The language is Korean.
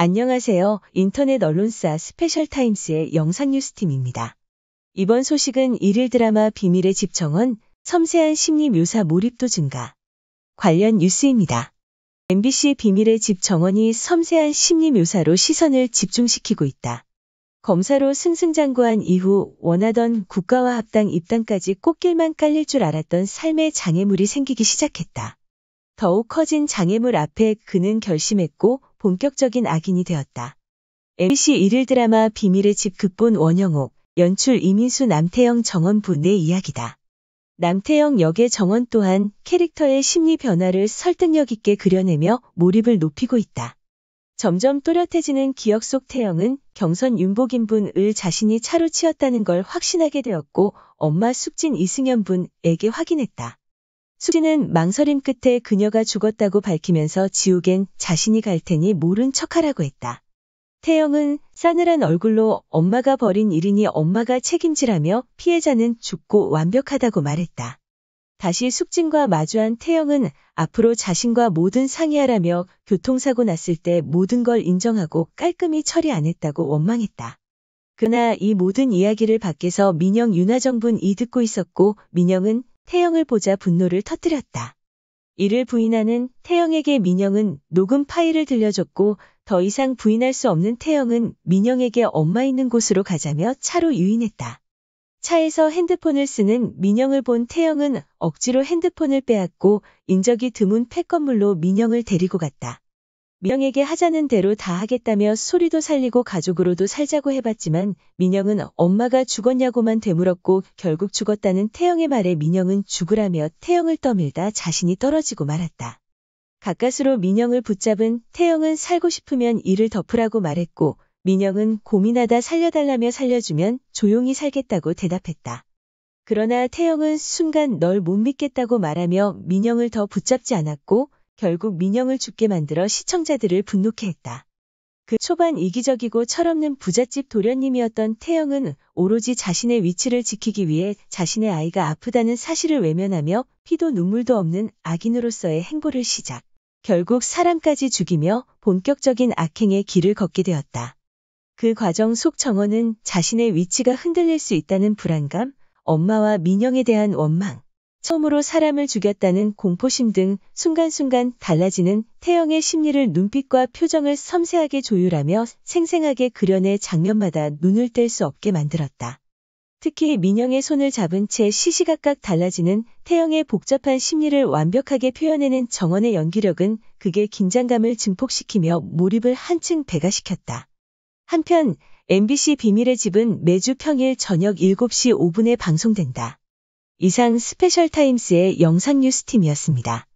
안녕하세요. 인터넷 언론사 스페셜타임스의 영상뉴스팀입니다. 이번 소식은 일일 드라마 비밀의 집청원 섬세한 심리 묘사 몰입도 증가 관련 뉴스입니다. MBC 비밀의 집청원이 섬세한 심리 묘사로 시선을 집중시키고 있다. 검사로 승승장구한 이후 원하던 국가와 합당 입당까지 꽃길만 깔릴 줄 알았던 삶의 장애물이 생기기 시작했다. 더욱 커진 장애물 앞에 그는 결심했고 본격적인 악인이 되었다. MBC 일일 드라마 비밀의 집 극본 원영옥, 연출 이민수 남태영 정원 분의 이야기다. 남태영 역의 정원 또한 캐릭터의 심리 변화를 설득력 있게 그려내며 몰입을 높이고 있다. 점점 또렷해지는 기억 속 태영은 경선 윤복인분을 자신이 차로 치었다는 걸 확신하게 되었고 엄마 숙진 이승연분에게 확인했다. 수진은 망설임 끝에 그녀가 죽었다고 밝히면서 지옥엔 자신이 갈 테니 모른 척하라고 했다. 태영은 싸늘한 얼굴로 엄마가 버린 일이니 엄마가 책임지라며 피해자는 죽고 완벽하다고 말했다. 다시 숙진과 마주한 태영은 앞으로 자신과 모든 상의하라며 교통사고 났을 때 모든 걸 인정하고 깔끔히 처리 안 했다고 원망했다. 그러나 이 모든 이야기를 밖에서 민영 윤하정분 이 듣고 있었고 민영은 태영을 보자 분노를 터뜨렸다. 이를 부인하는 태영에게 민영은 녹음 파일을 들려줬고 더 이상 부인할 수 없는 태영은 민영에게 엄마 있는 곳으로 가자며 차로 유인했다. 차에서 핸드폰을 쓰는 민영을 본 태영은 억지로 핸드폰을 빼앗고 인적이 드문 폐건물로 민영을 데리고 갔다. 민영에게 하자는 대로 다 하겠다며 소리도 살리고 가족으로도 살자고 해봤지만 민영은 엄마가 죽었냐고만 되물었고 결국 죽었다는 태영의 말에 민영은 죽으라며 태영을 떠밀다 자신이 떨어지고 말았다. 가까스로 민영을 붙잡은 태영은 살고 싶으면 이를 덮으라고 말했고 민영은 고민하다 살려달라며 살려주면 조용히 살겠다고 대답했다. 그러나 태영은 순간 널 못 믿겠다고 말하며 민영을 더 붙잡지 않았고 결국 민영을 죽게 만들어 시청자들을 분노케 했다. 그 초반 이기적이고 철없는 부잣집 도련님이었던 태영은 오로지 자신의 위치를 지키기 위해 자신의 아이가 아프다는 사실을 외면하며 피도 눈물도 없는 악인으로서의 행보를 시작. 결국 사람까지 죽이며 본격적인 악행의 길을 걷게 되었다. 그 과정 속 정원은 자신의 위치가 흔들릴 수 있다는 불안감, 엄마와 민영에 대한 원망, 처음으로 사람을 죽였다는 공포심 등 순간순간 달라지는 태영의 심리를 눈빛과 표정을 섬세하게 조율하며 생생하게 그려내 장면마다 눈을 뗄 수 없게 만들었다. 특히 민영의 손을 잡은 채 시시각각 달라지는 태영의 복잡한 심리를 완벽하게 표현해낸 정원의 연기력은 그게 긴장감을 증폭시키며 몰입을 한층 배가시켰다. 한편 MBC 비밀의 집은 매주 평일 저녁 7시 5분에 방송된다. 이상 스페셜타임스의 영상뉴스팀이었습니다.